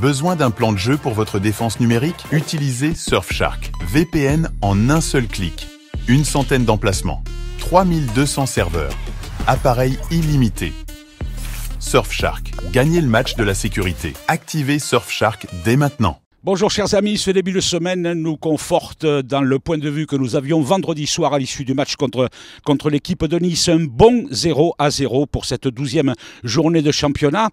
Besoin d'un plan de jeu pour votre défense numérique Utilisez Surfshark. VPN en un seul clic. Une centaine d'emplacements. 3200 serveurs. Appareil illimité. Surfshark. Gagnez le match de la sécurité. Activez Surfshark dès maintenant. Bonjour chers amis, ce début de semaine nous conforte dans le point de vue que nous avions vendredi soir à l'issue du match contre, contre l'équipe de Nice. Un bon 0 à 0 pour cette douzième journée de championnat.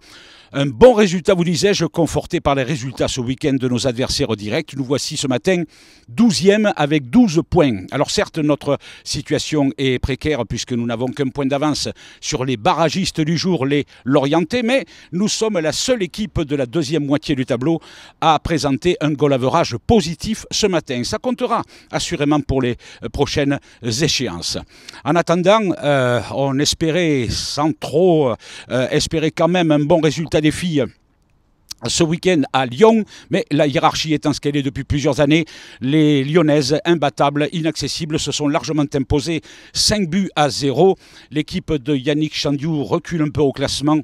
Un bon résultat, vous disais-je, conforté par les résultats ce week-end de nos adversaires directs. Nous voici ce matin 12e avec 12 points. Alors certes, notre situation est précaire puisque nous n'avons qu'un point d'avance sur les barragistes du jour, les Lorientais, mais nous sommes la seule équipe de la deuxième moitié du tableau à présenter un goal positif ce matin. Ça comptera assurément pour les euh, prochaines échéances. En attendant, euh, on espérait, sans trop euh, espérer quand même un bon résultat des filles ce week-end à Lyon, mais la hiérarchie étant ce qu'elle est depuis plusieurs années, les Lyonnaises, imbattables, inaccessibles, se sont largement imposées 5 buts à 0. L'équipe de Yannick Chandiou recule un peu au classement.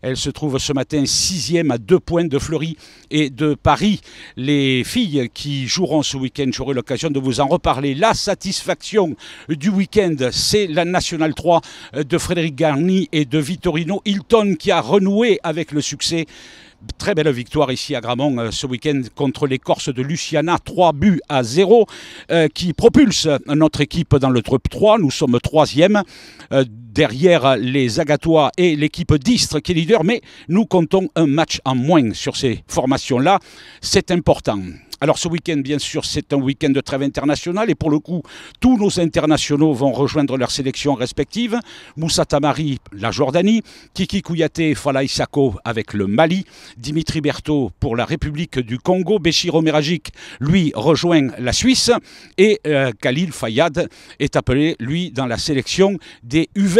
Elle se trouve ce matin sixième à 2 points de Fleury et de Paris. Les filles qui joueront ce week-end, j'aurai l'occasion de vous en reparler. La satisfaction du week-end, c'est la Nationale 3 de Frédéric Garni et de Vittorino Hilton qui a renoué avec le succès Très belle victoire ici à Gramont euh, ce week-end contre les Corses de Luciana. 3 buts à 0 euh, qui propulse notre équipe dans le top 3. Nous sommes troisième. Euh, derrière les Agatois et l'équipe d'Istre qui est leader, mais nous comptons un match en moins sur ces formations-là. C'est important. Alors ce week-end, bien sûr, c'est un week-end de trêve internationale et pour le coup, tous nos internationaux vont rejoindre leurs sélections respectives. Moussa Tamari, la Jordanie, Kiki Kouyaté, Fala Isako avec le Mali, Dimitri Berthaud pour la République du Congo, Béchir Omeragic, lui, rejoint la Suisse et euh, Khalil Fayad est appelé, lui, dans la sélection des UV.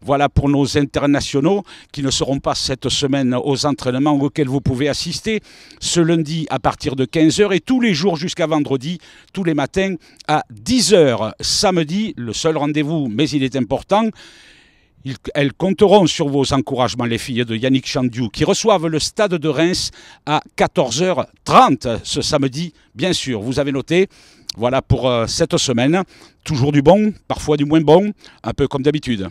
Voilà pour nos internationaux qui ne seront pas cette semaine aux entraînements auxquels vous pouvez assister ce lundi à partir de 15h et tous les jours jusqu'à vendredi, tous les matins à 10h. Samedi, le seul rendez-vous, mais il est important. elles compteront sur vos encouragements, les filles de Yannick Chandiou, qui reçoivent le stade de Reims à 14h30 ce samedi, bien sûr. Vous avez noté, voilà pour euh, cette semaine. Toujours du bon, parfois du moins bon, un peu comme d'habitude.